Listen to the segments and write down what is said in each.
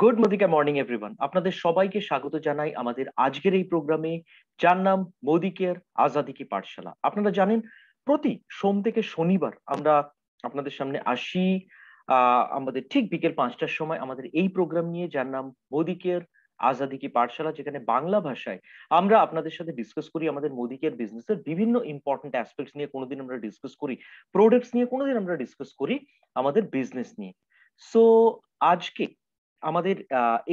good মোদিকা morning everyone আপনাদের সবাইকে স্বাগত জানাই আমাদের আজকের এই প্রোগ্রামে যার নাম মোদিকের আজাদি কি পাঠশালা আপনারা জানেন প্রতি সোম থেকে শনিবার আমরা আপনাদের সামনে আসি আমাদের ঠিক বিকেল পাঁচটার সময় আমাদের এই প্রোগ্রাম নিয়ে যার নাম মোদিকের আজাদি কি পাঠশালা যেখানে বাংলা ভাষায় আমরা আপনাদের সাথে ডিসকাস করি আমাদের মোদিকের বিজনেসের বিভিন্ন ইম্পর্টেন্ট অ্যাসপেক্টস নিয়ে কোনোদিন আমরা ডিসকাস করি প্রোডাক্টস নিয়ে কোনোদিন আমরা ডিসকাস করি আমাদের বিজনেস নিয়ে সো আজকে আমাদের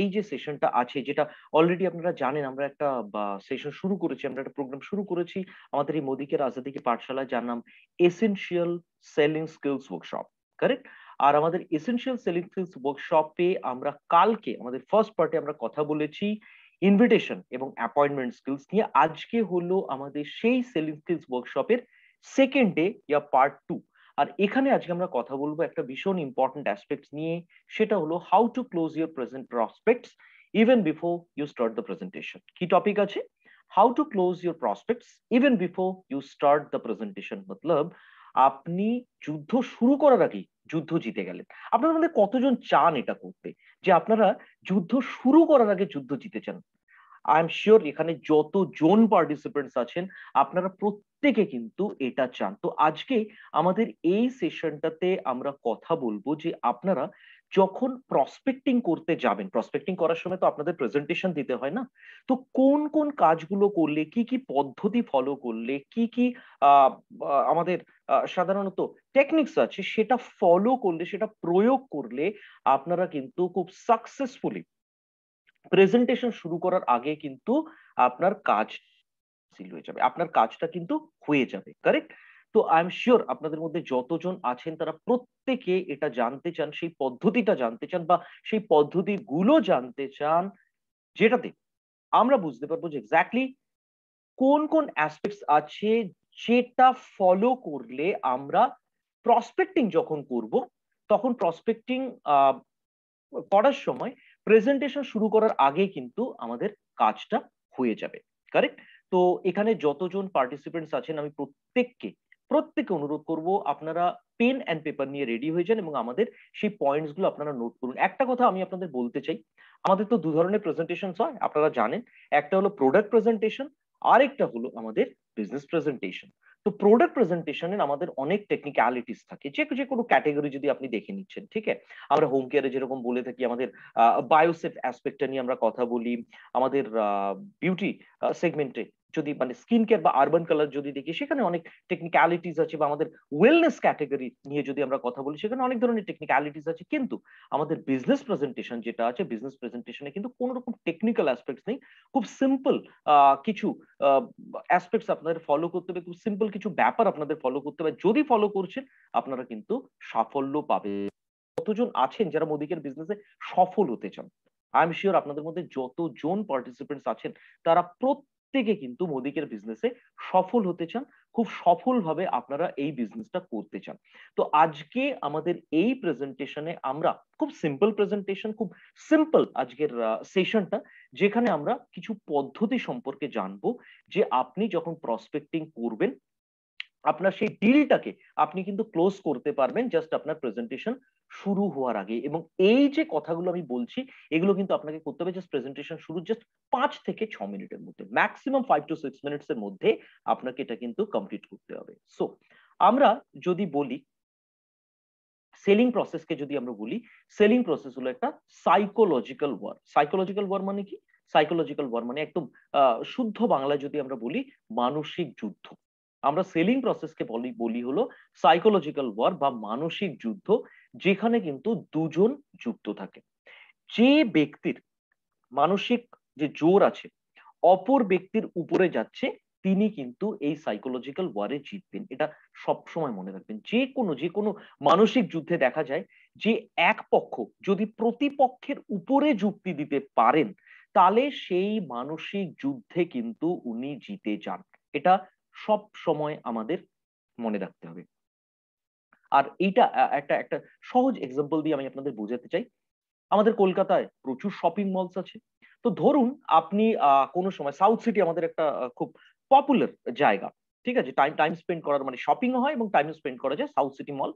এই যে সেশনটা আছে যেটা অলরেডি আপনারা জানেন আমরা একটা সেশন শুরু করেছি আমরা একটা প্রোগ্রাম শুরু করেছি আমাদের এই মোদীকে রাজনীতিকে পাঠশালা যার নাম essential selling skills workshop correct আর আমাদের এসেন্সিয়াল সেলিং স্কিলস ওয়ার্কশপে আমরা কালকে আমাদের ফার্স্ট পার্টে আমরা কথা বলেছি ইনভিটেশন এবং অ্যাপয়েন্টমেন্ট স্কিলস নিয়ে আজকে হলো আমাদের সেই সেলিং স্কিলস ওয়ার্কশপের সেকেন্ড ডে ইয়া পার্ট টু আর এখানে আজকে আমরা কথা বলবো একটা ভীষণ ইম্পর্টেন্ট অ্যাসপেক্ট নিয়ে সেটা হলো how to close your present prospects even before you start the presentation কি টপিক আছে how to close your prospects even before you start the presentation মতলব আপনি যুদ্ধ শুরু করার আগেই যুদ্ধ জিতে গেলেন আপনার মধ্যে কতজন চান এটা করতে যে আপনারা যুদ্ধ শুরু করার আগে যুদ্ধ জিতে চান আই এম শিওর এখানে যত জন পার্টিসিপেন্টস আছেন আপনারা প্রত্যেকে কিন্তু এটা চান তো আজকে আমাদের এই সেশনটাতে আমরা কথা বলবো যে আপনারা যখন প্রসপেক্টিং করতে যাবেন প্রসপেক্টিং করার সময় তো আপনাদের প্রেজেন্টেশন দিতে হয় না তো কোন কোন কাজগুলো করলে কি কি পদ্ধতি ফলো করলে কি কি আমাদের সাধারণত টেকনিক্স আছে সেটা ফলো করলে সেটা প্রয়োগ করলে আপনারা কিন্তু খুব সাকসেসফুলি প্রেজেন্টেশন শুরু করার আগে কিন্তু আপনার কাজ সিল হয়ে যাবে আপনার কাজটা কিন্তু হয়ে যাবে কারেক্ট তো আই এম শিওর আপনাদের মধ্যে যতজন আছেন তারা প্রত্যেকে এটা জানতে চান সেই পদ্ধতিটা জানতে চান বা সেই পদ্ধতিগুলো জানতে চান যেটাতে আমরা বুঝতে পারবো যে এক্স্যাক্টলি কোন কোন অ্যাসপেক্টস আছে যেটা ফলো করলে আমরা প্রসপেক্টিং যখন করব তখন প্রসপেক্টিং করার সময় প্রেজেন্টেশন শুরু করার আগে কিন্তু আমাদের কাজটা হয়ে যাবে কারেক্ট তো এখানে যতজন পার্টিসিপেন্টস আছেন আমি প্রত্যেককে প্রত্যেককে অনুরোধ করব আপনারা পেন অ্যান্ড পেপার নিয়ে রেডি হয়ে যান এবং আমাদের সেই পয়েন্টস গুলো আপনারা নোট করুন একটা কথা আমি আপনাদের বলতে চাই আমাদের তো দু ধরনের প্রেজেন্টেশন হয় আপনারা জানেন একটা হলো প্রোডাক্ট প্রেজেন্টেশন আরেকটা হলো আমাদের বিজনেস প্রেজেন্টেশন তো প্রোডাক্ট প্রেজেন্টেশনে আমাদের অনেক টেকনিক্যালিটিস থাকে যে যে কোনো ক্যাটেগরি যদি আপনি দেখে নিচ্ছেন ঠিক আছে আমরা হোম কেয়ারে যেরকম বলে থাকি আমাদের বায়োসেফ অ্যাসপেক্টটা নিয়ে আমরা কথা বলি আমাদের বিউটি সেগমেন্টে যদি মানে স্কিন কেয়ার বা আরবান কালার যদি দেখি সেখানে অনেক টেকনিক্যালিটিস আছে বা আমাদের ওয়েলনেস ক্যাটাগরি নিয়ে যদি আমরা কথা বলি সেখানে অনেক ধরনের টেকনিক্যালিটিস আছে কিন্তু আমাদের বিজনেস প্রেজেন্টেশন যেটা আছে বিজনেস প্রেজেন্টেশনে কিন্তু কোনো রকম টেকনিক্যাল অ্যাসপেক্টস নেই খুব সিম্পল কিছু অ্যাসপেক্টস আপনাদের ফলো করতে হবে খুব সিম্পল কিছু ব্যাপার আপনাদের ফলো করতে হবে যদি ফলো করছেন আপনারা কিন্তু সাফল্য পাবে কতজন আছেন যারা মোদিকের বিজনেসে সফল হতে চান আই এম শিওর আপনাদের মধ্যে যতজন পার্টিসিপেন্টস আছেন তারা প্রত্যেক প্রত্যেকে কিন্তু মোদিকের বিজনেসে সফল হতে চান খুব সফলভাবে আপনারা এই বিজনেসটা করতে চান তো আজকে আমাদের এই প্রেজেন্টেশনে আমরা খুব সিম্পল প্রেজেন্টেশন খুব সিম্পল আজকের সেশনটা যেখানে আমরা কিছু পদ্ধতি সম্পর্কে জানবো যে আপনি যখন প্রসপেক্টিং করবেন আপনার সেই ডিলটাকে আপনি কিন্তু ক্লোজ করতে পারবেন জাস্ট আপনার প্রেজেন্টেশন শুরু হওয়ার আগে এবং এই যে কথাগুলো আমি বলছি এগুলো কিন্তু আপনাকে করতে হবে জাস্ট প্রেজেন্টেশন শুরু জাস্ট পাঁচ থেকে ছ মিনিটের মধ্যে maximum five to six minutes এর মধ্যে আপনাকে এটা কিন্তু কমপ্লিট করতে হবে সো আমরা যদি বলি সেলিং প্রসেসকে যদি আমরা বলি সেলিং প্রসেস হলো একটা সাইকোলজিক্যাল ওয়ার সাইকোলজিক্যাল ওয়ার মানে কি সাইকোলজিক্যাল ওয়ার মানে একদম শুদ্ধ বাংলা যদি আমরা বলি মানসিক যুদ্ধ আমরা সেলিং প্রসেসকে বলি বলি হলো সাইকোলজিক্যাল ওয়ার বা মানসিক যুদ্ধ যেখানে কিন্তু দুজন যুক্ত থাকে যে ব্যক্তির মানসিক যে জোর আছে অপর ব্যক্তির উপরে যাচ্ছে তিনি কিন্তু এই সাইকোলজিক্যাল ওয়ারে জিতবেন এটা সব সময় মনে রাখবেন যে কোনো যে কোনো মানসিক যুদ্ধে দেখা যায় যে এক পক্ষ যদি প্রতিপক্ষের উপরে যুক্তি দিতে পারেন তাহলে সেই মানসিক যুদ্ধে কিন্তু উনি জিতে যান এটা সব সময় আমাদের মনে রাখতে হবে আর এইটা একটা একটা সহজ এক্সাম্পল দিয়ে আমি আপনাদের বোঝাতে চাই আমাদের কলকাতায় প্রচুর শপিং মলস আছে তো ধরুন আপনি কোনো সময় সাউথ সিটি আমাদের একটা খুব পপুলার জায়গা ঠিক আছে টাইম টাইম স্পেন্ড করার মানে শপিং হয় এবং টাইম স্পেন্ড করা যায় সাউথ সিটি মল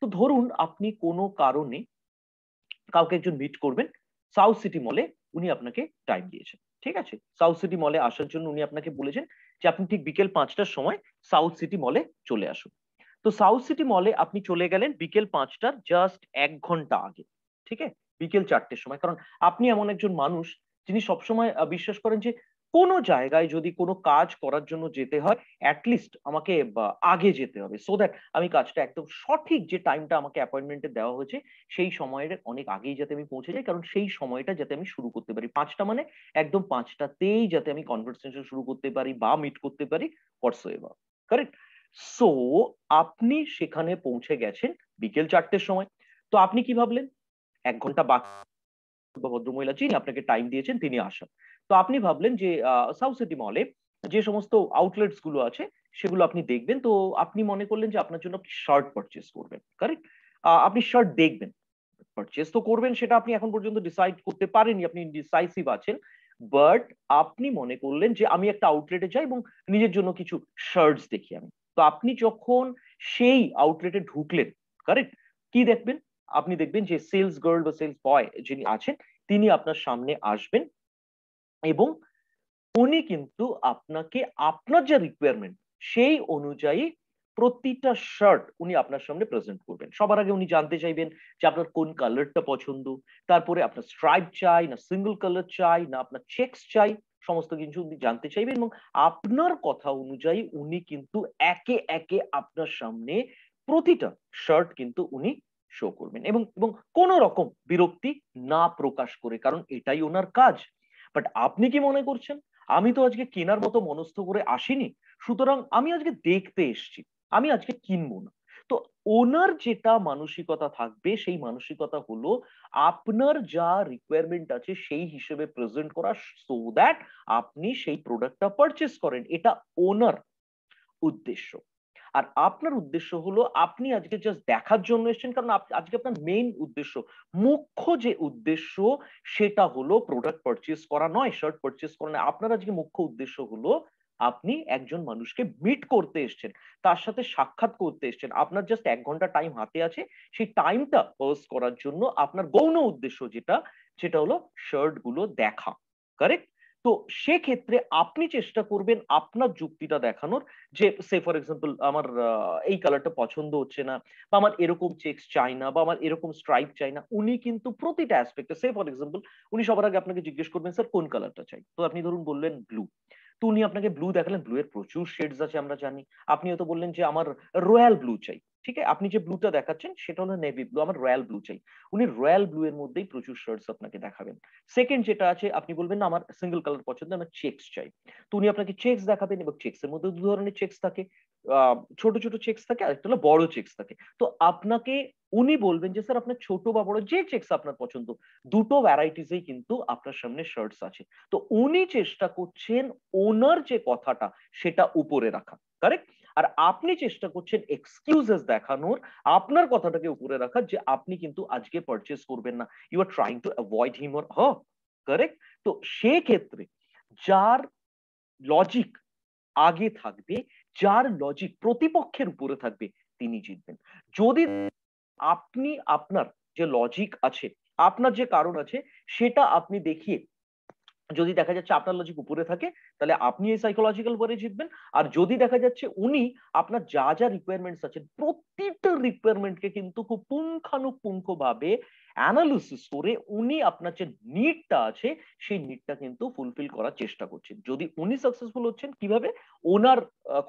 তো ধরুন আপনি কোনো কারণে কাউকে একজন মিট করবেন সাউথ সিটি মলে উনি আপনাকে টাইম দিয়েছেন ঠিক আছে সাউথ সিটি মলে আসার জন্য উনি আপনাকে বলেছেন যে আপনি ঠিক বিকেল পাঁচটার সময় সাউথ সিটি মলে চলে আসুন তো সাউথ সিটি মলে আপনি চলে গেলেন বিকেল পাঁচটার জাস্ট এক ঘন্টা আগে ঠিক আছে বিকেল চারটের সময় কারণ আপনি এমন একজন মানুষ যিনি সবসময় বিশ্বাস করেন যে কোনো জায়গায় যদি কোনো কাজ করার জন্য যেতে হয় অ্যাটলিস্ট আমাকে আগে যেতে হবে সো দ্যাট আমি কাজটা একদম সঠিক যে টাইমটা আমাকে অ্যাপয়েন্টমেন্টে দেওয়া হয়েছে সেই সময়ের অনেক আগেই যাতে আমি পৌঁছে যাই কারণ সেই সময়টা যাতে আমি শুরু করতে পারি পাঁচটা মানে একদম পাঁচটাতেই যাতে আমি কনভারসেশন শুরু করতে পারি বা মিট করতে পারি হোয়াটস এভার কারেক্ট সো আপনি সেখানে পৌঁছে গেছেন বিকেল চারটের সময় তো আপনি কি ভাবলেন এক ঘন্টা বাকি ভদ্রমহিলা যিনি আপনাকে টাইম দিয়েছেন তিনি আসেন তো আপনি ভাবলেন যে সাউথ সিটি মলে যে সমস্ত আউটলেটস গুলো আছে সেগুলো আপনি দেখবেন তো আপনি মনে করলেন যে আপনার জন্য আপনি শার্ট পারচেস করবেন কারেক্ট আপনি শার্ট দেখবেন পারচেস তো করবেন সেটা আপনি এখন পর্যন্ত ডিসাইড করতে পারেননি আপনি ডিসাইসিভ আছেন বাট আপনি মনে করলেন যে আমি একটা আউটলেটে যাই এবং নিজের জন্য কিছু শার্টস দেখি আমি তো আপনি যখন সেই আউটলেটে ঢুকলেন কারেক্ট কি দেখবেন আপনি দেখবেন যে সেলস গার্ল বা সেলস বয় যিনি আছেন তিনি আপনার সামনে আসবেন এবং উনি কিন্তু আপনাকে আপনার যে রিকোয়ারমেন্ট সেই অনুযায়ী প্রতিটা শার্ট উনি আপনার সামনে প্রেজেন্ট করবেন সবার আগে উনি জানতে চাইবেন যে আপনার কোন কালারটা পছন্দ তারপরে আপনার স্ট্রাইপ চাই না সিঙ্গল কালার চাই না আপনার চেক্স চাই সমস্ত কিছু উনি জানতে চাইবেন এবং আপনার কথা অনুযায়ী উনি কিন্তু একে একে আপনার সামনে প্রতিটা শার্ট কিন্তু উনি শো করবেন এবং এবং কোন রকম বিরক্তি না প্রকাশ করে কারণ এটাই ওনার কাজ বাট আপনি কি মনে করছেন আমি তো আজকে কেনার মতো মনস্থ করে আসিনি সুতরাং আমি আজকে দেখতে এসছি আমি আজকে কিনবো না তো ওনার যেটা মানসিকতা থাকবে সেই মানসিকতা হলো আপনার যা রিকোয়ারমেন্ট আছে সেই হিসেবে প্রেজেন্ট করা সো দ্যাট আপনি সেই প্রোডাক্টটা পারচেস করেন এটা ওনার উদ্দেশ্য আর আপনার উদ্দেশ্য হলো আপনি আজকে জাস্ট দেখার জন্য এসেছেন কারণ আজকে আপনার মেইন উদ্দেশ্য মুখ্য যে উদ্দেশ্য সেটা হলো প্রোডাক্ট পারচেস করা নয় শার্ট পারচেস করা নয় আপনার আজকে মুখ্য উদ্দেশ্য হলো আপনি একজন মানুষকে মিট করতে এসছেন তার সাথে সাক্ষাৎ করতে এসছেন আপনার জাস্ট এক ঘন্টা টাইম হাতে আছে সেই টাইমটা পাস করার জন্য আপনার গৌণ উদ্দেশ্য যেটা সেটা হলো শার্ট গুলো দেখা কারেক্ট তো সেক্ষেত্রে আপনি চেষ্টা করবেন আপনার যুক্তিটা দেখানোর যে সে ফর এক্সাম্পল আমার এই কালারটা পছন্দ হচ্ছে না বা আমার এরকম চেক্স চাই না বা আমার এরকম স্ট্রাইপ চাই না উনি কিন্তু প্রতিটা অ্যাসপেক্টে সে ফর এক্সাম্পল উনি সবার আগে আপনাকে জিজ্ঞেস করবেন স্যার কোন কালারটা চাই তো আপনি ধরুন বললেন ব্লু তো উনি আপনাকে ব্লু দেখালেন ব্লু এর প্রচুর শেডস আছে আমরা জানি আপনি হয়তো বললেন যে আমার রয়্যাল ব্লু চাই ঠিক আছে আপনি যে ব্লুটা দেখাচ্ছেন সেটা হলো নেভি ব্লু আমার রয়্যাল ব্লু চাই উনি রয়্যাল ব্লু এর মধ্যেই প্রচুর শার্টস আপনাকে দেখাবেন সেকেন্ড যেটা আছে আপনি বলবেন না আমার সিঙ্গেল কালার পছন্দ আমার চেক্স চাই তো উনি আপনাকে চেক্স দেখাবেন এবং চেক্স এর মধ্যে দু ধরনের চেক্স থাকে ছোট ছোট চেক্স থাকে আর একটা হলো বড় চেক্স থাকে তো আপনাকে উনি বলবেন যে স্যার আপনার ছোট বা বড় যে চেক্স আপনার পছন্দ দুটো ভ্যারাইটিসেই কিন্তু আপনার সামনে শার্টস আছে তো উনি চেষ্টা করছেন ওনার যে কথাটা সেটা উপরে রাখা কারেক্ট আর আপনি চেষ্টা করছেন এক্সকিউজেস দেখানোর আপনার কথাটাকে উপরে রাখার যে আপনি কিন্তু আজকে পারচেস করবেন না you are trying to avoid him or her correct তো সেক্ষেত্রে যার লজিক আগে থাকবে যার লজিক প্রতিপক্ষের উপরে থাকবে তিনি জিতবেন যদি আপনি আপনার যে লজিক আছে আপনার যে কারণ আছে সেটা আপনি দেখিয়ে যদি দেখা যাচ্ছে আপনার লজিক উপরে থাকে তাহলে আপনি এই সাইকোলজিক্যাল ওয়ারে জিতবেন আর যদি দেখা যাচ্ছে উনি আপনার যা যা রিকোয়ারমেন্টস আছে প্রতিটা রিকোয়ারমেন্টকে কিন্তু খুব পুঙ্খানুপুঙ্খ ভাবে অ্যানালিসিস করে উনি আপনার যে নিডটা আছে সেই নিডটা কিন্তু ফুলফিল করার চেষ্টা করছেন যদি উনি সাকসেসফুল হচ্ছেন কিভাবে ওনার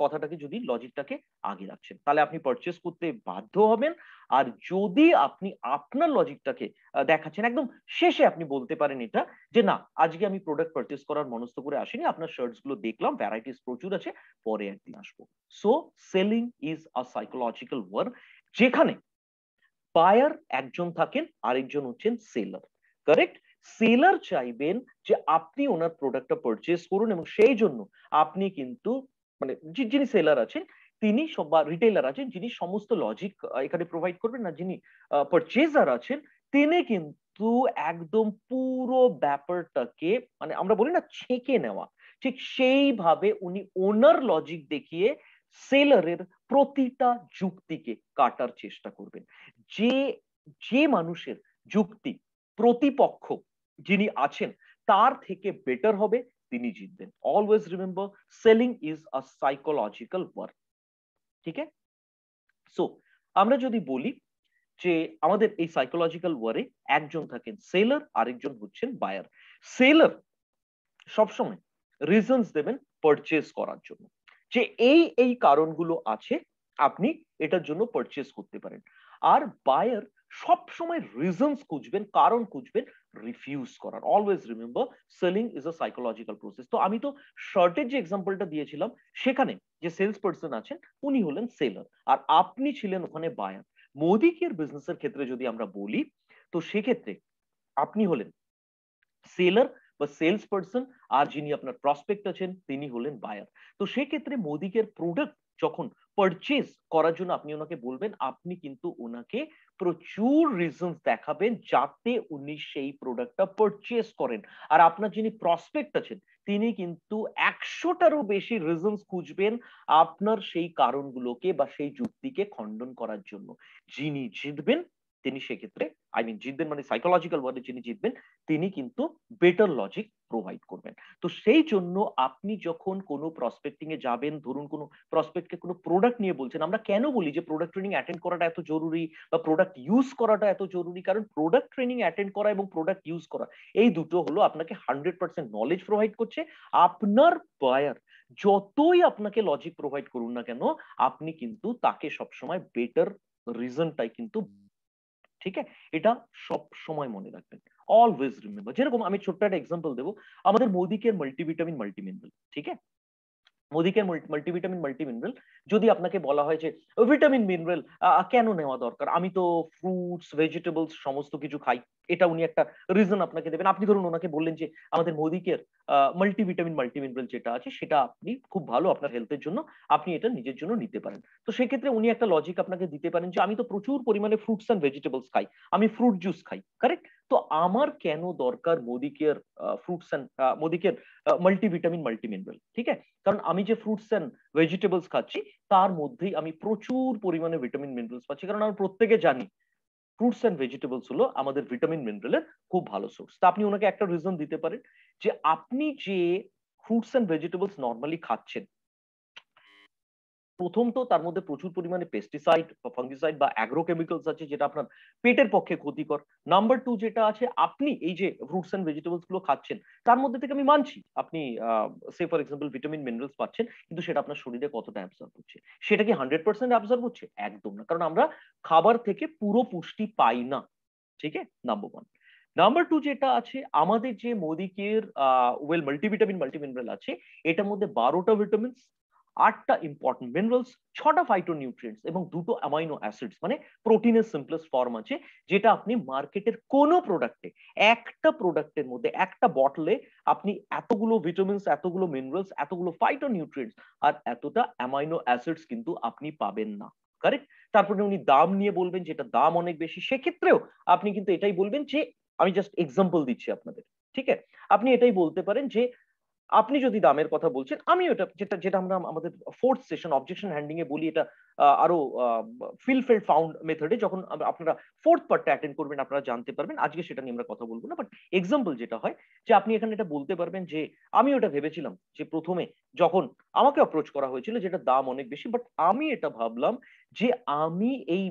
কথাটাকে যদি লজিকটাকে আগে রাখছেন তাহলে আপনি পারচেস করতে বাধ্য হবেন আর যদি আপনি আপনার লজিকটাকে দেখাচ্ছেন একদম শেষে আপনি বলতে পারেন এটা যে না আজকে আমি প্রোডাক্ট পারচেস করার মনস্থ করে আসিনি আপনার শার্টস গুলো দেখলাম ভ্যারাইটিস প্রচুর আছে পরে একদিন আসবো so selling is a psychological work যেখানে বায়ার একজন থাকেন আরেকজন হচ্ছেন সেলার কারেক্ট সেলার চাইবেন যে আপনি ওনার প্রোডাক্টটা পারচেস করুন এবং সেই জন্য আপনি কিন্তু মানে যিনি সেলার আছেন তিনি বা রিটেলার আছেন যিনি সমস্ত লজিক এখানে প্রোভাইড করবেন না যিনি পারচেজার আছেন তিনি কিন্তু একদম পুরো ব্যাপারটাকে মানে আমরা বলি না ছেঁকে নেওয়া ঠিক সেইভাবে উনি ওনার লজিক দেখিয়ে সেলারের প্রতিটা যুক্তিকে কাটার চেষ্টা করবেন যে যে মানুষের যুক্তি প্রতিপক্ষ যিনি আছেন তার থেকে বেটার হবে তিনি জিতবেন always remember selling is a psychological work ঠিক আছে সো আমরা যদি বলি যে আমাদের এই সাইকোলজিক্যাল ওয়ারে একজন থাকেন সেলার আরেকজন হচ্ছেন বায়ার সেলার সবসময় রিজনস দেবেন পারচেজ করার জন্য যে এই এই কারণগুলো আছে আপনি এটার জন্য পারচেস করতে পারেন আর বায়ার সব সময় রিজনস খুঁজবেন কারণ খুঁজবেন রিফিউজ করার always remember selling is a psychological process তো আমি তো শার্টের যে এক্সাম্পলটা দিয়েছিলাম সেখানে যে সেলস পার্সন আছেন উনি হলেন সেলার আর আপনি ছিলেন ওখানে বায়ার মোদিকের বিজনেসের ক্ষেত্রে যদি আমরা বলি তো সেক্ষেত্রে আপনি হলেন সেলার বা সেলস পার্সন আর যিনি আপনার প্রসপেক্ট আছেন তিনি হলেন বায়ার তো সেক্ষেত্রে মোদিকের প্রোডাক্ট যখন পারচেজ করার জন্য আপনি ওনাকে বলবেন আপনি কিন্তু ওনাকে প্রচুর রিজনস দেখাবেন যাতে উনি সেই প্রোডাক্টটা পারচেজ করেন আর আপনার যিনি প্রসপেক্ট আছেন তিনি কিন্তু একশোটারও বেশি রিজনস খুঁজবেন আপনার সেই কারণগুলোকে বা সেই যুক্তিকে খণ্ডন করার জন্য যিনি জিতবেন তিনি সেক্ষেত্রে আই মিন জিতবেন মানে সাইকোলজিক্যাল ওয়ার্ডে যিনি জিতবেন তিনি কিন্তু বেটার লজিক প্রোভাইড করবেন তো সেই জন্য আপনি যখন কোনো প্রসপেক্টিং এ যাবেন ধরুন কোনো প্রসপেক্টকে কোনো প্রোডাক্ট নিয়ে বলছেন আমরা কেন বলি যে প্রোডাক্ট ট্রেনিং অ্যাটেন্ড করাটা এত জরুরি বা প্রোডাক্ট ইউজ করাটা এত জরুরি কারণ প্রোডাক্ট ট্রেনিং অ্যাটেন্ড করা এবং প্রোডাক্ট ইউজ করা এই দুটো হলো আপনাকে হান্ড্রেড পার্সেন্ট নলেজ প্রোভাইড করছে আপনার বায়ার যতই আপনাকে লজিক প্রোভাইড করুন না কেন আপনি কিন্তু তাকে সবসময় বেটার রিজনটাই কিন্তু ঠিক আছে এটা সব সময় মনে রাখবেন অলওয়েজ রিমেম্বার যেরকম আমি ছোট্ট একটা এক্সাম্পল দেবো আমাদের মোদিকের মাল্টিভিটামিন মাল্টিমিনারেল ঠিক আছে ওদিকের মাল্টিভিটামিন মাল্টিমিনারেল যদি আপনাকে বলা হয় যে ভিটামিন মিনারেল কেন নেওয়া দরকার আমি তো ফ্রুটস ভেজিটেবলস সমস্ত কিছু খাই এটা উনি একটা রিজন আপনাকে দেবেন আপনি ধরুন ওনাকে বললেন যে আমাদের মোদিকের মাল্টিভিটামিন মাল্টিমিনারেল যেটা আছে সেটা আপনি খুব ভালো আপনার হেলথের জন্য আপনি এটা নিজের জন্য নিতে পারেন তো সেক্ষেত্রে উনি একটা লজিক আপনাকে দিতে পারেন যে আমি তো প্রচুর পরিমাণে ফ্রুটস অ্যান্ড ভেজিটেবলস খাই আমি ফ্রুট জুস খাই কারেক্ট তো আমার কেন দরকার Modicare fruits and Modicare multivitamin multimineral ঠিক আছে কারণ আমি যে ফ্রুটস অ্যান্ড ভেজিটেবলস খাচ্ছি তার মধ্যেই আমি প্রচুর পরিমাণে ভিটামিন মিনারেলস পাচ্ছি কারণ আমরা প্রত্যেকে জানি ফ্রুটস অ্যান্ড ভেজিটেবলস হলো আমাদের ভিটামিন মিনারেলের খুব ভালো সোর্স তা আপনি ওনাকে একটা রিজন দিতে পারেন যে আপনি যে ফ্রুটস অ্যান্ড ভেজিটেবলস নর্মালি খাচ্ছেন প্রথম তো তার মধ্যে প্রচুর পরিমাণে পেস্টিসাইড ফাঙ্গিসাইড বা অ্যাগ্রোকেমিক্যালস আছে যেটা আপনার পেটের পক্ষে ক্ষতিকর নাম্বার টু যেটা আছে আপনি এই যে ফ্রুটস অ্যান্ড ভেজিটেবলস গুলো খাচ্ছেন তার মধ্যে থেকে আমি মানছি আপনি say for example vitamin minerals পাচ্ছেন কিন্তু সেটা আপনার শরীরে কতটা অ্যাবজর্ব হচ্ছে সেটা কি হান্ড্রেড পার্সেন্ট অ্যাবজর্ব হচ্ছে একদম না কারণ আমরা খাবার থেকে পুরো পুষ্টি পাই না ঠিক আছে নাম্বার ওয়ান নাম্বার টু যেটা আছে আমাদের যে মোদিকের ওয়েল মাল্টিভিটামিন মাল্টিমিনারেল আছে এটার মধ্যে বারোটা ভিটামিনস আটটা ইম্পর্টেন্ট মিনারেলস ছটা ফাইটোনিউট্রিয়েন্টস এবং দুটো অ্যামাইনো অ্যাসিডস মানে প্রোটিনের সিম্পলেস্ট ফর্ম আছে যেটা আপনি মার্কেটের কোনো প্রোডাক্টে একটা প্রোডাক্টের মধ্যে একটা বটলে আপনি এতগুলো ভিটামিনস এতগুলো মিনারেলস এতগুলো ফাইটোনিউট্রিয়েন্টস আর এতটা অ্যামাইনো অ্যাসিডস কিন্তু আপনি পাবেন না কারেক্ট তারপরে উনি দাম নিয়ে বলবেন যেটা দাম অনেক বেশি সেক্ষেত্রেও আপনি কিন্তু এটাই বলবেন যে আমি জাস্ট এক্সাম্পল দিচ্ছি আপনাদের ঠিক আছে আপনি এটাই বলতে পারেন যে আপনি যদি দামের কথা বলছেন আমি ওটা যেটা যেটা আমরা আমাদের ফোর্থ সেশন অবজেকশন হ্যান্ডিং এ বলি এটা আরো ফিলফেল্ড ফাউন্ড মেথডে যখন আপনারা ফোর্থ পার্টটা অ্যাটেন্ড করবেন আপনারা জানতে পারবেন আজকে সেটা নিয়ে আমরা কথা বলবো না বাট এক্সাম্পল যেটা হয় যে আপনি এখানে এটা বলতে পারবেন যে আমি ওটা ভেবেছিলাম যে প্রথমে যখন আমাকে অ্যাপ্রোচ করা হয়েছিল যেটা দাম অনেক বেশি বাট আমি এটা ভাবলাম যে আমি এই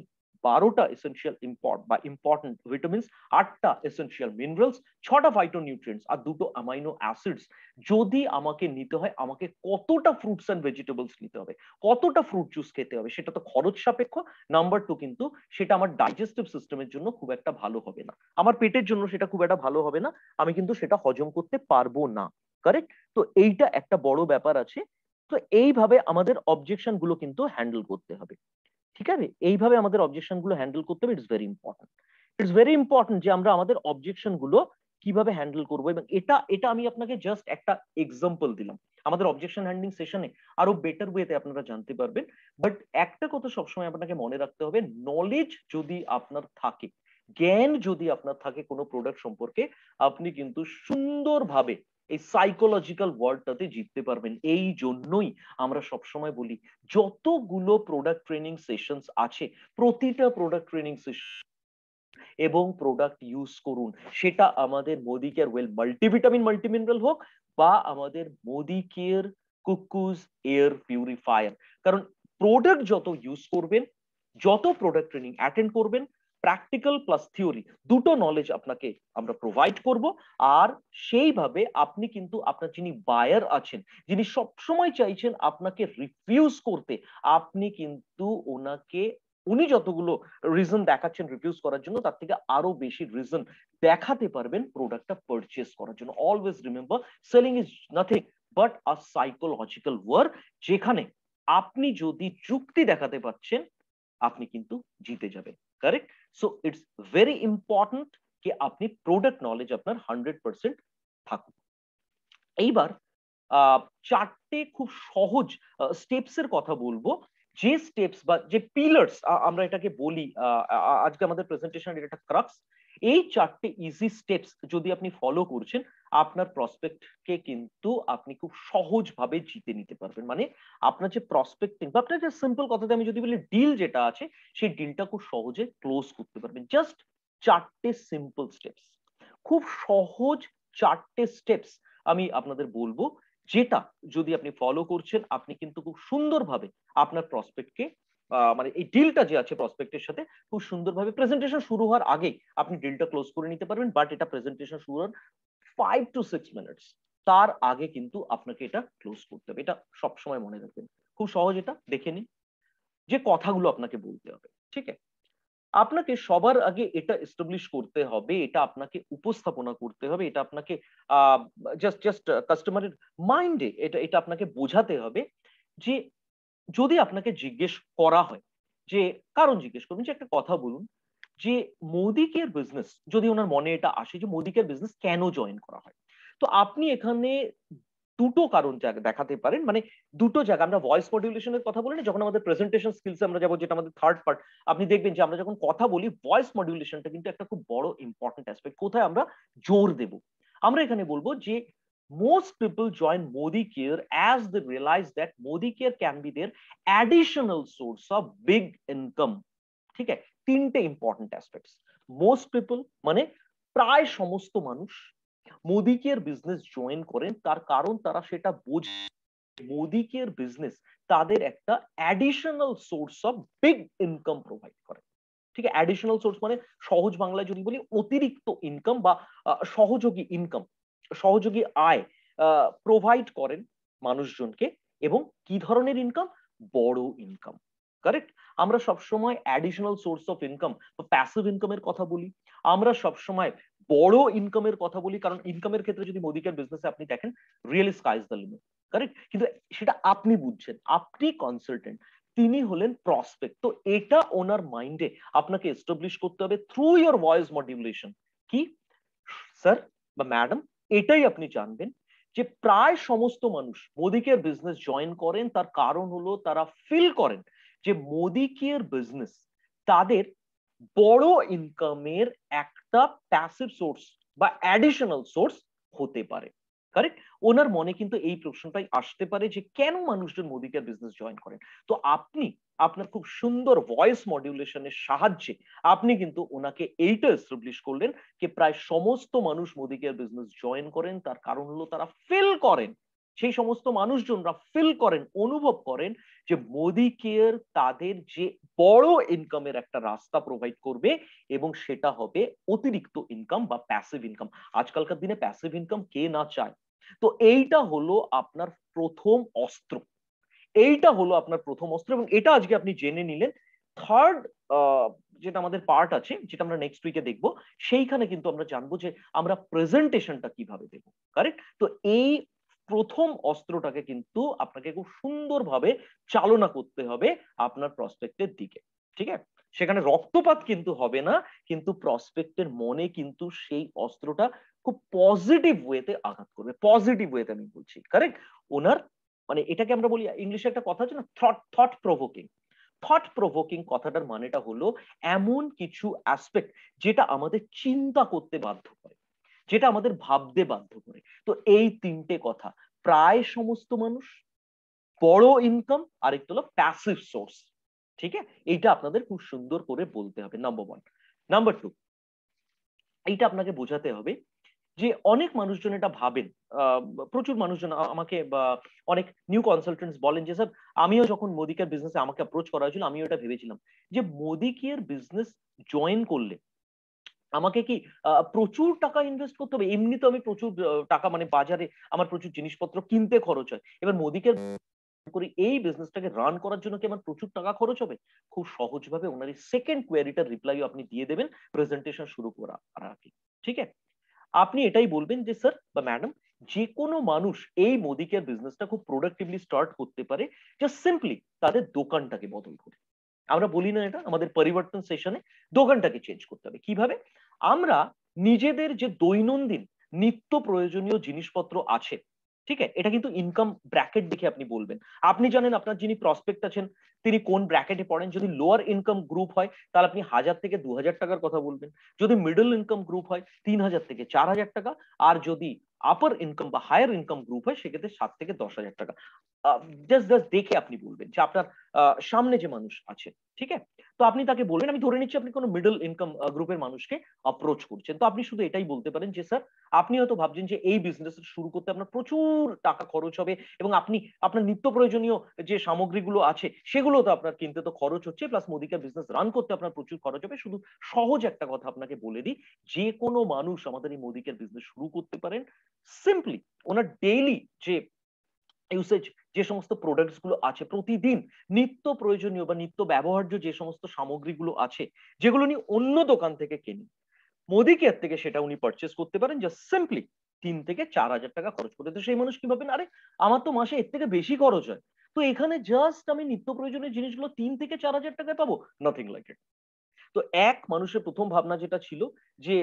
বারোটা এসেন্সিয়াল ইম্পর্ট বা ইম্পর্টেন্ট ভিটামিনস আটটা এসেন্সিয়াল মিনারেলস ছটা ফাইটোনিউট্রিয়েন্টস আর দুটো অ্যামাইনো অ্যাসিডস যদি আমাকে নিতে হয় আমাকে কতটা ফ্রুটস অ্যান্ড ভেজিটেবলস নিতে হবে কতটা ফ্রুট জুস খেতে হবে সেটা তো খরচ সাপেক্ষ নাম্বার টু কিন্তু সেটা আমার ডাইজেস্টিভ সিস্টেমের জন্য খুব একটা ভালো হবে না আমার পেটের জন্য সেটা খুব একটা ভালো হবে না আমি কিন্তু সেটা হজম করতে পারবো না কারেক্ট তো এইটা একটা বড় ব্যাপার আছে তো এইভাবে আমাদের অবজেকশন গুলো কিন্তু হ্যান্ডেল করতে হবে ঠিক আছে এইভাবে আমাদের অবজেকশন গুলো হ্যান্ডেল করতে হবে it's very important it's very important যে আমরা আমাদের অবজেকশন গুলো কিভাবে হ্যান্ডেল করবো এবং এটা এটা আমি আপনাকে জাস্ট একটা এক্সাম্পল দিলাম আমাদের অবজেকশন হ্যান্ডলিং সেশনে আরো বেটার ওয়েতে আপনারা জানতে পারবেন বাট একটা কথা সবসময় আপনাকে মনে রাখতে হবে নলেজ যদি আপনার থাকে জ্ঞান যদি আপনার থাকে কোনো প্রোডাক্ট সম্পর্কে আপনি কিন্তু সুন্দরভাবে এই সাইকোলজিক্যাল ওয়ার্ডটাতে জিততে পারবেন এই জন্যই আমরা সবসময় বলি যতগুলো প্রোডাক্ট ট্রেনিং সেশনস আছে প্রতিটা প্রোডাক্ট ট্রেনিং সেশন এবং প্রোডাক্ট ইউজ করুন সেটা আমাদের Modicare well multivitamin multimineral হোক বা আমাদের মোদি কেয়ার কুকুজ এয়ার পিউরিফায়ার কারণ প্রোডাক্ট যত ইউজ করবেন যত প্রোডাক্ট ট্রেনিং অ্যাটেন্ড করবেন প্র্যাকটিক্যাল প্লাস থিওরি দুটো নলেজ আপনাকে আমরা প্রোভাইড করব আর সেইভাবে আপনি কিন্তু আপনার যিনি বায়ার আছেন যিনি সবসময় চাইছেন আপনাকে রিফিউজ করতে আপনি কিন্তু ওনাকে উনি যতগুলো রিজন দেখাচ্ছেন রিফিউজ করার জন্য তার থেকে আরো বেশি রিজন দেখাতে পারবেন প্রোডাক্টটা পারচেস করার জন্য always remember selling is nothing but a psychological war যেখানে আপনি যদি যুক্তি দেখাতে পারছেন আপনি কিন্তু জিতে যাবেন correct so it's very important कि আপনি প্রোডাক্ট নলেজ আপনার 100% থাকুক এইবার চারটে খুব সহজ স্টেপস এর কথা বলবো যে স্টেপস বা যে পিলার্স আমরা এটাকে বলি আজকে আমাদের প্রেজেন্টেশন এটা ক্রাক্স এই চারটে ইজি স্টেপস যদি আপনি ফলো করছেন আপনার প্রসপেক্টকে কিন্তু আপনি খুব সহজভাবে জিতে নিতে পারবেন মানে আপনার যে প্রসপেক্টিং বা আপনার যে সিম্পল কথাতে আমি যদি বলি ডিল যেটা আছে সেই ডিলটা খুব সহজে ক্লোজ করতে পারবেন জাস্ট চারটে সিম্পল স্টেপস খুব সহজ চারটে স্টেপস আমি আপনাদের বলবো যেটা যদি আপনি ফলো করছেন আপনি কিন্তু খুব সুন্দরভাবে আপনার প্রসপেক্টকে মানে এই ডিলটা যে আছে প্রসপেক্টের সাথে খুব সুন্দরভাবে প্রেজেন্টেশন শুরু হওয়ার আগে আপনি ডিলটা ক্লোজ করে নিতে পারবেন বাট এটা প্রেজেন্টেশন শুরু হওয়ার ফাইভ টু সিক্স মিনিটস তার আগে কিন্তু আপনাকে এটা ক্লোজ করতে হবে এটা সবসময় মনে রাখবেন খুব সহজ এটা দেখে নিন যে কথাগুলো আপনাকে বলতে হবে ঠিক আছে আপনাকে সবার আগে এটা এস্টাবলিশ করতে হবে এটা আপনাকে উপস্থাপনা করতে হবে এটা আপনাকে জাস্ট জাস্ট কাস্টমারের মাইন্ডে এটা এটা আপনাকে বোঝাতে হবে যে যদি আপনাকে জিজ্ঞেস করা হয় যে কারণ জিজ্ঞেস করুন যে একটা কথা বলুন যে মোদিকের বিজনেস যদি ওনার মনে এটা আসে যে মোদিকের বিজনেস কেন জয়েন করা হয় তো আপনি এখানে দুটো কারণ দেখাতে পারেন মানে দুটো জায়গা আমরা ভয়েস মডুলেশনের কথা বলি না যখন আমাদের প্রেজেন্টেশন স্কিলস আমরা যাবো যেটা আমাদের থার্ড পার্ট আপনি দেখবেন যে আমরা যখন কথা বলি ভয়েস মডুলেশনটা কিন্তু একটা খুব বড় ইম্পর্টেন্ট অ্যাসপেক্ট কোথায় আমরা জোর দেব আমরা এখানে বলবো যে most people join Modicare as the realize that Modicare can be their additional source of big income ঠিক আছে তিনটে ইম্পর্টেন্ট অ্যাসপেক্টস মোস্ট পিপল মানে প্রায় সমস্ত মানুষ মোদিকের কেয়ার বিজনেস জয়েন করেন তার কারণ তারা সেটা বোঝে মোদিকের কেয়ার বিজনেস তাদের একটা additional source of big income provide করে ঠিক আছে অ্যাডিশনাল সোর্স মানে সহজ বাংলায় যদি বলি অতিরিক্ত ইনকাম বা সহযোগী ইনকাম সহযোগী আয় প্রোভাইড করেন মানুষজনকে এবং কি ধরনের ইনকাম বড় ইনকাম কারেক্ট আমরা সবসময় অ্যাডিশনাল সোর্স অফ ইনকাম বা প্যাসিভ ইনকামের কথা বলি আমরা সবসময় বড় ইনকামের কথা বলি কারণ ইনকামের ক্ষেত্রে যদি মোদিকের বিজনেসে আপনি দেখেন real sky's the limit correct কিন্তু সেটা আপনি বুঝছেন আপনি কনসালটেন্ট তিনি হলেন প্রসপেক্ট তো এটা ওনার মাইন্ডে আপনাকে এস্টাবলিশ করতে হবে থ্রু ইয়োর ভয়েস মডিউলেশন কি স্যার বা ম্যাডাম এটাই আপনি জানবেন যে প্রায় সমস্ত মানুষ মোদিকের বিজনেস জয়েন করেন তার কারণ হলো তারা ফিল করেন যে মোদি কেয়ার বিজনেস তাদের বড় ইনকামের একটা প্যাসিভ সোর্স বা অ্যাডিশনাল সোর্স হতে পারে কারেক্ট ওনার মনে কিন্তু এই প্রশ্নটাই আসতে পারে যে কেন মানুষজন মোদি কেয়ার বিজনেস জয়েন করেন তো আপনি আপনার খুব সুন্দর ভয়েস মডিউলেশনের সাহায্যে আপনি কিন্তু ওনাকে এইটা এস্টাবলিশ করলেন যে প্রায় সমস্ত মানুষ মোদি কেয়ার বিজনেস জয়েন করেন তার কারণ হলো তারা ফিল করেন সেই সমস্ত মানুষজনরা ফিল করেন অনুভব করেন যে মোদি কেয়ার তাদের যে বড় ইনকামের একটা রাস্তা প্রোভাইড করবে এবং সেটা হবে অতিরিক্ত ইনকাম বা প্যাসিভ ইনকাম আজকালকার দিনে প্যাসিভ ইনকাম কে না চায় তো এইটা হলো আপনার প্রথম অস্ত্র এইটা হলো আপনার প্রথম অস্ত্র এবং এটা আজকে আপনি জেনে নিলেন থার্ড যেটা আমাদের পার্ট আছে যেটা আমরা নেক্সট উইকে দেখবো সেইখানে কিন্তু আমরা জানবো যে আমরা প্রেজেন্টেশনটা কিভাবে দেবো কারেক্ট তো এই প্রথম অস্ত্রটাকে কিন্তু আপনাকে খুব সুন্দরভাবে চালনা করতে হবে আপনার প্রসপেক্টের দিকে ঠিক আছে সেখানে রক্তপাত কিন্তু হবে না কিন্তু প্রসপেক্টের মনে কিন্তু সেই অস্ত্রটা খুব পজিটিভ ওয়েতে আঘাত করবে পজিটিভ ওয়েতে আমি বলছি কারেক্ট ওনার মানে এটাকে আমরা বলি ইংলিশে একটা কথা আছে না thought thought provoking thought provoking কথাটার মানেটা হলো এমন কিছু অ্যাসপেক্ট যেটা আমাদের চিন্তা করতে বাধ্য করে যেটা আমাদের ভাবতে বাধ্য করে তো এই তিনটে কথা প্রায় সমস্ত মানুষ বড় ইনকাম আর একটু হলো প্যাসিভ সোর্স ঠিক আছে এইটা আপনাদের খুব সুন্দর করে বলতে হবে নাম্বার ওয়ান নাম্বার টু এইটা আপনাকে বোঝাতে হবে যে অনেক মানুষজন এটা ভাবেন প্রচুর মানুষজন আমাকে অনেক নিউ কনসালটেন্টস বলেন যে স্যার আমিও যখন মোদিকার বিজনেসে আমাকে অ্যাপ্রোচ করা হয়েছিল আমিও এটা ভেবেছিলাম যে মোদি বিজনেস জয়েন করলে আমাকে কি প্রচুর টাকা ইনভেস্ট করতে হবে এমনি তো আমি প্রচুর টাকা মানে বাজারে আমার প্রচুর জিনিসপত্র কিনতে খরচ হয় এবার মোদীকে করি এই বিজনেসটাকে রান করার জন্য কি আমার প্রচুর টাকা খরচ হবে খুব সহজভাবে ওনার এই সেকেন্ড কোয়ারিটার রিপ্লাই আপনি দিয়ে দেবেন প্রেজেন্টেশন শুরু করা আগে ঠিক আছে আপনি এটাই বলবেন যে স্যার বা ম্যাডাম যে কোনো মানুষ এই মোদীকে বিজনেসটা খুব প্রোডাক্টিভলি স্টার্ট করতে পারে জাস্ট সিম্পলি তাদের দোকানটাকে বদল করে আমরা বলি না এটা আমাদের পরিবর্তন সেশনে দোকানটাকে চেঞ্জ করতে হবে কিভাবে আমরা নিজেদের যে দৈনন্দিন নিত্য প্রয়োজনীয় জিনিসপত্র আছে ঠিক আছে এটা কিন্তু ইনকাম ব্র্যাকেট দেখে আপনি বলবেন আপনি জানেন আপনার যিনি প্রসপেক্ট আছেন তিনি কোন ব্র্যাকেটে পড়েন যদি লোয়ার ইনকাম গ্রুপ হয় তাহলে আপনি হাজার থেকে দু হাজার টাকার কথা বলবেন যদি মিডল ইনকাম গ্রুপ হয় তিন হাজার থেকে চার হাজার টাকা আর যদি আপার ইনকাম বা হায়ার ইনকাম গ্রুপ হয় সেক্ষেত্রে সাত থেকে দশ হাজার টাকা জাস্ট জাস্ট দেখে আপনি বলবেন যে আপনার সামনে যে মানুষ আছে ঠিক আছে তো আপনি তাকে বলবেন আমি ধরে নিচ্ছি আপনি কোনো মিডল ইনকাম গ্রুপের মানুষকে অ্যাপ্রোচ করছেন তো আপনি শুধু এটাই বলতে পারেন যে স্যার আপনি হয়তো ভাবছেন যে এই বিজনেস শুরু করতে আপনার প্রচুর টাকা খরচ হবে এবং আপনি আপনার নিত্য প্রয়োজনীয় যে সামগ্রীগুলো আছে সেগুলো তো আপনার কিনতে তো খরচ হচ্ছে প্লাস মোদিকা বিজনেস রান করতে আপনার প্রচুর খরচ হবে শুধু সহজ একটা কথা আপনাকে বলে দিই যে কোনো মানুষ আমাদের এই মোদিকের বিজনেস শুরু করতে পারেন সিম্পলি ওনার ডেইলি যে ইউসেজ যে সমস্ত প্রোডাক্টস গুলো আছে প্রতিদিন নিত্য প্রয়োজনীয় বা নিত্য ব্যবহার্য যে সমস্ত সামগ্রীগুলো আছে যেগুলো উনি অন্য দোকান থেকে কেনেন মোদি কেয়ার থেকে সেটা উনি পারচেস করতে পারেন জাস্ট সিম্পলি তিন থেকে চার হাজার টাকা খরচ করে তো সেই মানুষ কি ভাবেন আরে আমার তো মাসে এর থেকে বেশি খরচ হয় তো এখানে জাস্ট আমি নিত্য প্রয়োজনীয় জিনিসগুলো তিন থেকে চার হাজার টাকায় পাবো নাথিং লাইক ইট তো এক মানুষের প্রথম ভাবনা যেটা ছিল যে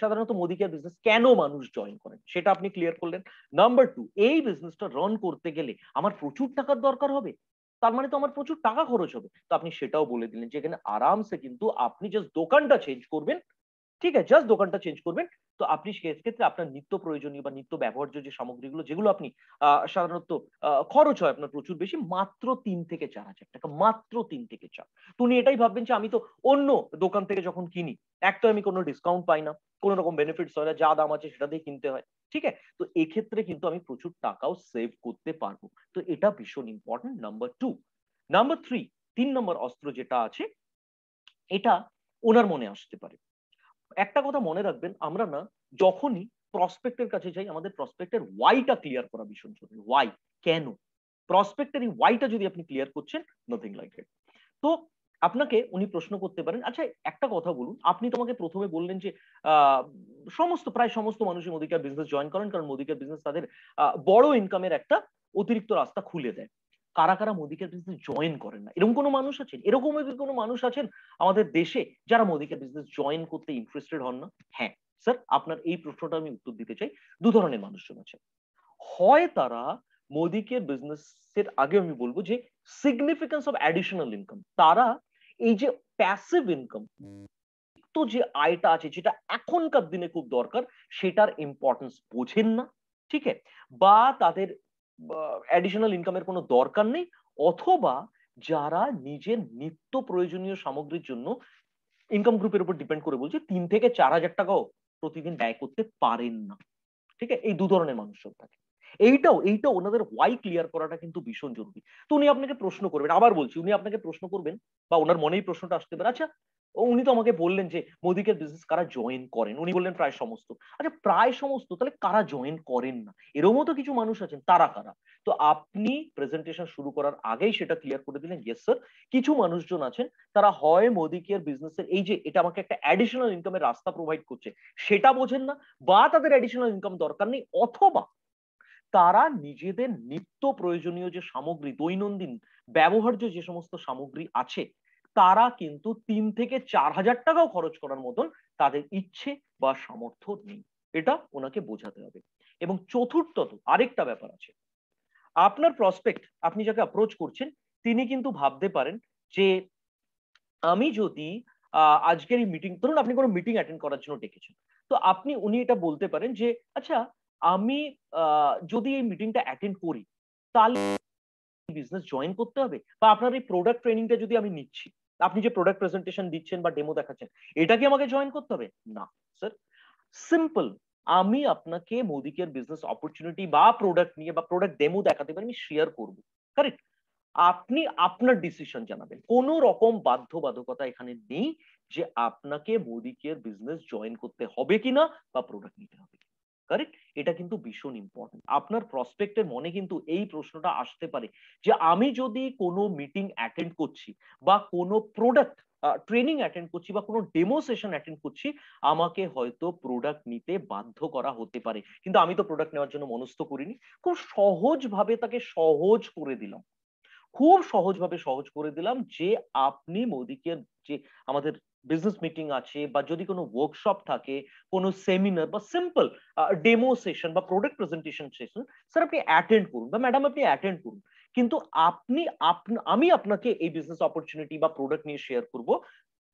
সাধারণত মোদীকে বিজনেস কেন মানুষ জয়েন করেন সেটা আপনি ক্লিয়ার করলেন নাম্বার টু এই বিজনেসটা রান করতে গেলে আমার প্রচুর টাকার দরকার হবে তার মানে তো আমার প্রচুর টাকা খরচ হবে তো আপনি সেটাও বলে দিলেন যেখানে আরামসে কিন্তু আপনি জাস্ট দোকানটা চেঞ্জ করবেন ঠিক আছে জাস্ট দোকানটা চেঞ্জ করবেন তো আপনি সেক্ষেত্রে আপনার নিত্য প্রয়োজনীয় বা নিত্য ব্যবহার্য যে সামগ্রীগুলো যেগুলো আপনি সাধারণত খরচ হয় আপনার প্রচুর বেশি মাত্র তিন থেকে চার হাজার টাকা মাত্র তিন থেকে চার তো উনি এটাই ভাববেন যে আমি তো অন্য দোকান থেকে যখন কিনি এক তো আমি কোনো ডিসকাউন্ট পাই না কোনো রকম বেনিফিটস হয় না যা দাম আছে সেটা দিয়ে কিনতে হয় ঠিক আছে তো এক্ষেত্রে কিন্তু আমি প্রচুর টাকাও সেভ করতে পারবো তো এটা ভীষণ important number two number three তিন নম্বর অস্ত্র যেটা আছে এটা ওনার মনে আসতে পারে একটা কথা মনে রাখবেন আমরা না যখনই প্রসপেক্টের কাছে যাই আমাদের প্রসপেক্টের ওয়াইটা ক্লিয়ার করা ভীষণ জরুরি ওয়াই কেন প্রসপেক্টের এই ওয়াইটা যদি আপনি ক্লিয়ার করছেন নাথিং লাইক ইট তো আপনাকে উনি প্রশ্ন করতে পারেন আচ্ছা একটা কথা বলুন আপনি তোমাকে প্রথমে বললেন যে সমস্ত প্রায় সমস্ত মানুষই মোদিকার বিজনেস জয়েন করেন কারণ মোদিকার বিজনেস তাদের বড় ইনকামের একটা অতিরিক্ত রাস্তা খুলে দেয় কারা কারা মোদীকে বিজনেস জয়েন করেন না এরকম কোনো মানুষ আছেন এরকম কোনো মানুষ আছেন আমাদের দেশে যারা মোদীকে বিজনেস জয়েন করতে ইন্টারেস্টেড হন না হ্যাঁ স্যার আপনার এই প্রশ্নটা আমি উত্তর দিতে চাই দু ধরনের মানুষজন আছে হয় তারা মোদিকে বিজনেসের আগে আমি বলবো যে সিগনিফিকেন্স অফ অ্যাডিশনাল ইনকাম তারা এই যে প্যাসিভ ইনকাম তো যে আয়টা আছে যেটা এখনকার দিনে খুব দরকার সেটার ইম্পর্টেন্স বোঝেন না ঠিক আছে বা তাদের অ্যাডিশনাল ইনকামের কোনো দরকার নেই অথবা যারা নিজের নিত্য প্রয়োজনীয় সামগ্রীর জন্য ইনকাম গ্রুপের উপর ডিপেন্ড করে বলছে তিন থেকে চার হাজার টাকাও প্রতিদিন ব্যয় করতে পারেন না ঠিক আছে এই দু ধরনের মানুষজন থাকে এইটাও এইটা ওনাদের ওয়াই ক্লিয়ার করাটা কিন্তু ভীষণ জরুরি তো উনি আপনাকে প্রশ্ন করবেন আবার বলছি উনি আপনাকে প্রশ্ন করবেন বা ওনার মনেই প্রশ্নটা আসতে পারে আচ্ছা উনি তো আমাকে বললেন যে মোদিকের বিজনেস কারা জয়েন করেন উনি বললেন প্রায় সমস্ত আচ্ছা প্রায় সমস্ত তাহলে কারা জয়েন করেন না এরমও তো কিছু মানুষ আছেন তারা কারা তো আপনি প্রেজেন্টেশন শুরু করার আগেই সেটা ক্লিয়ার করে দিলেন ইয়েস স্যার কিছু মানুষজন আছেন তারা হয় মোদি কেয়ার বিজনেসের এই যে এটা আমাকে একটা অ্যাডিশনাল ইনকামের রাস্তা প্রোভাইড করছে সেটা বোঝেন না বা তাদের অ্যাডিশনাল ইনকাম দরকার নেই অথবা তারা নিজেদের নিত্য প্রয়োজনীয় যে সামগ্রী দৈনন্দিন ব্যবহার্য যে সমস্ত সামগ্রী আছে তারা কিন্তু তিন থেকে চার হাজার টাকাও খরচ করার মতন তাদের ইচ্ছে বা সামর্থ্য নেই এটা ওনাকে বোঝাতে হবে এবং চতুর্থত আরেকটা ব্যাপার আছে আপনার প্রসপেক্ট আপনি যাকে অ্যাপ্রোচ করছেন তিনি কিন্তু ভাবতে পারেন যে আমি যদি আজকের এই মিটিং ধরুন আপনি কোনো মিটিং অ্যাটেন্ড করার জন্য ডেকেছেন তো আপনি উনি এটা বলতে পারেন যে আচ্ছা আমি যদি এই মিটিংটা অ্যাটেন্ড করি তাহলে বিজনেস জয়েন করতে হবে বা আপনার এই প্রোডাক্ট ট্রেনিংটা যদি আমি নিচ্ছি আপনি যে প্রোডাক্ট প্রেজেন্টেশন দিচ্ছেন বা ডেমো দেখাচ্ছেন এটা কি আমাকে জয়েন করতে হবে না স্যার সিম্পল আমি আপনাকে মোদিকের বিজনেস অপরচুনিটি বা প্রোডাক্ট নিয়ে বা প্রোডাক্ট ডেমো দেখাতে পারি আমি শেয়ার করবো কারেক্ট আপনি আপনার ডিসিশন জানাবেন কোন রকম বাধ্যবাধকতা এখানে নেই যে আপনাকে মোদিকের বিজনেস জয়েন করতে হবে কিনা বা প্রোডাক্ট নিতে হবে কারেক্ট এটা কিন্তু ভীষণ ইম্পর্টেন্ট আপনার প্রসপেক্টের মনে কিন্তু এই প্রশ্নটা আসতে পারে যে আমি যদি কোনো মিটিং অ্যাটেন্ড করছি বা কোনো প্রোডাক্ট ট্রেনিং অ্যাটেন্ড করছি বা কোনো ডেমো সেশন অ্যাটেন্ড করছি আমাকে হয়তো প্রোডাক্ট নিতে বাধ্য করা হতে পারে কিন্তু আমি তো প্রোডাক্ট নেওয়ার জন্য মনস্থ করিনি খুব সহজভাবে তাকে সহজ করে দিলাম খুব সহজভাবে সহজ করে দিলাম যে আপনি মোদিকে যে আমাদের বিজনেস মিটিং আছে বা যদি কোনো ওয়ার্কশপ থাকে কোনো সেমিনার বা সিম্পল ডেমো সেশন বা প্রোডাক্ট প্রেজেন্টেশন সেশন স্যার আপনি অ্যাটেন্ড করুন বা ম্যাডাম আপনি অ্যাটেন্ড করুন কিন্তু আপনি আমি আপনাকে এই বিজনেস অপরচুনিটি বা প্রোডাক্ট নিয়ে শেয়ার করব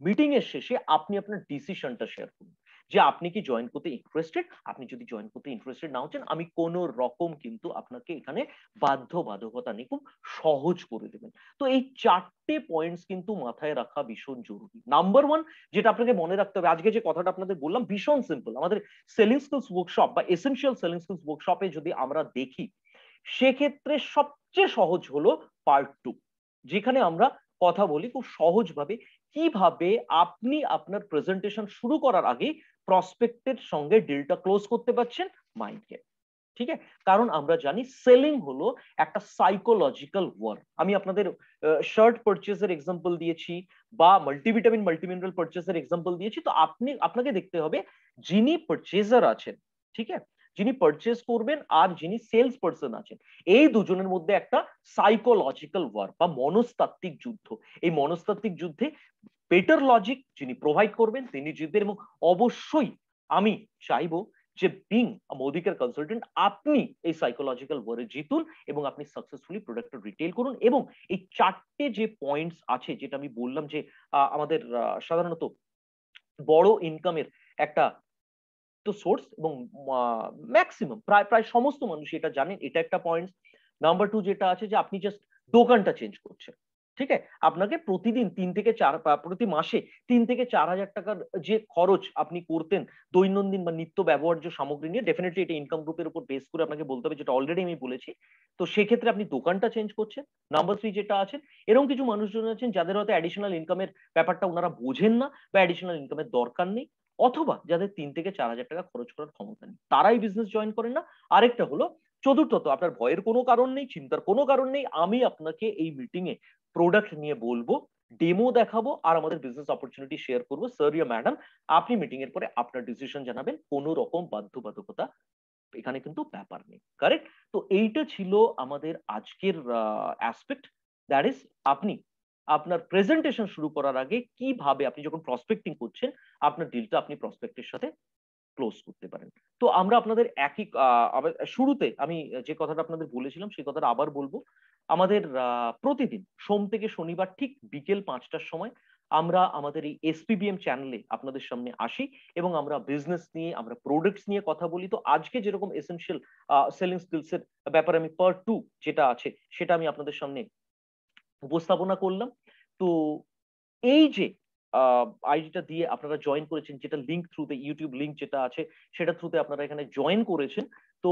মিটিং এর শেষে আপনি আপনার ডিসিশনটা শেয়ার করুন যে আপনি কি জয়েন করতে ইন্টারেস্টেড আপনি যদি জয়েন করতে ইন্টারেস্টেড না হচ্ছেন আমি কোন রকম কিন্তু আপনাকে এখানে বাধ্যবাধকতা নেই খুব সহজ করে দেবেন তো এই চারটে পয়েন্টস কিন্তু মাথায় রাখা ভীষণ জরুরি নাম্বার ওয়ান যেটা আপনাকে মনে রাখতে হবে আজকে যে কথাটা আপনাদের বললাম ভীষণ সিম্পল আমাদের সেলিং স্কিলস ওয়ার্কশপ বা এসেন্সিয়াল সেলিং স্কিলস ওয়ার্কশপে যদি আমরা দেখি সেক্ষেত্রে সবচেয়ে সহজ হলো পার্ট টু যেখানে আমরা কথা বলি খুব সহজভাবে কিভাবে আপনি আপনার প্রেজেন্টেশন শুরু করার আগে প্রসপেক্টের সঙ্গে ডিলটা ক্লোজ করতে পারছেন মাইন্ডকে ঠিক আছে কারণ আমরা জানি সেলিং হলো একটা সাইকোলজিক্যাল ওয়ার্ক আমি আপনাদের শার্ট পারচেজের এক্সাম্পল দিয়েছি বা মাল্টিভিটামিন মাল্টিমিনারেল পারচেজের এক্সাম্পল দিয়েছি তো আপনি আপনাকে দেখতে হবে যিনি পারচেজার আছেন ঠিক আছে যিনি পারচেস করবেন আর যিনি সেলস পার্সন আছেন এই দুজনের মধ্যে একটা সাইকোলজিক্যাল ওয়ার বা মনস্তাত্ত্বিক যুদ্ধ এই মনস্তাত্ত্বিক যুদ্ধে বেটার লজিক যিনি প্রোভাইড করবেন তিনি জিতবেন এবং অবশ্যই আমি চাইবো যে বিং মোদিকের কনসালটেন্ট আপনি এই সাইকোলজিক্যাল ওয়ারে জিতুন এবং আপনি সাকসেসফুলি প্রোডাক্টটা রিটেল করুন এবং এই চারটে যে পয়েন্টস আছে যেটা আমি বললাম যে আমাদের সাধারণত বড় ইনকামের একটা তো সোর্স এবং ম্যাক্সিমাম প্রায় প্রায় সমস্ত মানুষ এটা জানেন এটা একটা পয়েন্ট নাম্বার টু যেটা আছে যে আপনি জাস্ট দোকানটা চেঞ্জ করছেন ঠিক আছে আপনাকে প্রতিদিন তিন থেকে চার প্রতি মাসে তিন থেকে চার হাজার টাকার যে খরচ আপনি করতেন দৈনন্দিন বা নিত্য ব্যবহার্য সামগ্রী নিয়ে ডেফিনেটলি এটা ইনকাম গ্রুপের উপর বেস করে আপনাকে বলতে হবে যেটা অলরেডি আমি বলেছি তো সেক্ষেত্রে আপনি দোকানটা চেঞ্জ করছেন নাম্বার থ্রি যেটা আছেন এরকম কিছু মানুষজন আছেন যাদের হয়তো অ্যাডিশনাল ইনকামের ব্যাপারটা ওনারা বোঝেন না বা অ্যাডিশনাল ইনকামের দরকার নেই অথবা যাদের তিন থেকে চার হাজার টাকা খরচ করার ক্ষমতা নেই তারাই বিজনেস জয়েন করেন না আরেকটা হলো চতুর্থত আপনার ভয়ের কোনো কারণ নেই চিন্তার কোনো কারণ নেই আমি আপনাকে এই মিটিং এ প্রোডাক্ট নিয়ে বলবো ডেমো দেখাবো আর আমাদের বিজনেস অপরচুনিটি শেয়ার করবো স্যার ইয়া ম্যাডাম আপনি মিটিং এর পরে আপনার ডিসিশন জানাবেন কোন রকম বাধ্যবাধকতা এখানে কিন্তু ব্যাপার নেই কারেক্ট তো এইটা ছিল আমাদের আজকের অ্যাসপেক্ট দ্যাট ইজ আপনি আপনার প্রেজেন্টেশন শুরু করার আগে কিভাবে আপনি যখন প্রসপেক্টিং করছেন আপনার ডিলটা আপনি প্রসপেক্টের সাথে ক্লোজ করতে পারেন তো আমরা আপনাদের একই শুরুতে আমি যে কথাটা আপনাদের বলেছিলাম সেই কথাটা আবার বলবো আমাদের প্রতিদিন সোম থেকে শনিবার ঠিক বিকেল পাঁচটার সময় আমরা আমাদের এই এসপিবিএম চ্যানেলে আপনাদের সামনে আসি এবং আমরা বিজনেস নিয়ে আমরা প্রোডাক্টস নিয়ে কথা বলি তো আজকে যেরকম এসেনশিয়াল সেলিং স্কিলস এর ব্যাপারে আমি পার্ট টু যেটা আছে সেটা আমি আপনাদের সামনে উপস্থাপনা করলাম তো এই যে আইডিটা দিয়ে আপনারা জয়েন করেছেন যেটা লিঙ্ক থ্রুতে ইউটিউব লিঙ্ক যেটা আছে সেটা থ্রুতে আপনারা এখানে জয়েন করেছেন তো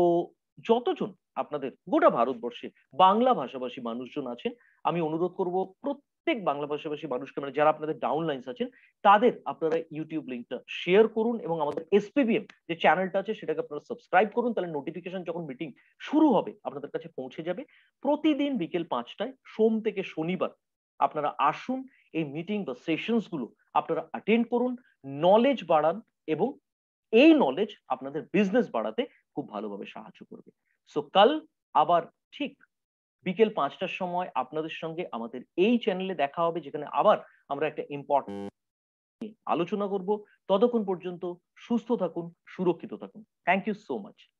যতজন আপনাদের গোটা ভারতবর্ষে বাংলা ভাষাভাষী মানুষজন আছেন আমি অনুরোধ করব প্রত্যেক বাংলা ভাষাভাষী মানুষকে মানে যারা আপনাদের ডাউন আছেন তাদের আপনারা ইউটিউব লিঙ্কটা শেয়ার করুন এবং আমাদের এসপিবিএম যে চ্যানেলটা আছে সেটাকে আপনারা সাবস্ক্রাইব করুন তাহলে নোটিফিকেশন যখন মিটিং শুরু হবে আপনাদের কাছে পৌঁছে যাবে প্রতিদিন বিকেল পাঁচটায় সোম থেকে শনিবার আপনারা আসুন এই মিটিং বা সেশনস গুলো আপনারা অ্যাটেন্ড করুন নলেজ বাড়ান এবং এই নলেজ আপনাদের বিজনেস বাড়াতে খুব ভালোভাবে সাহায্য করবে সো কাল আবার ঠিক বিকেল পাঁচটার সময় আপনাদের সঙ্গে আমাদের এই চ্যানেলে দেখা হবে যেখানে আবার আমরা একটা ইম্পর্টেন্ট আলোচনা করব ততক্ষণ পর্যন্ত সুস্থ থাকুন সুরক্ষিত থাকুন থ্যাংক ইউ সো মাচ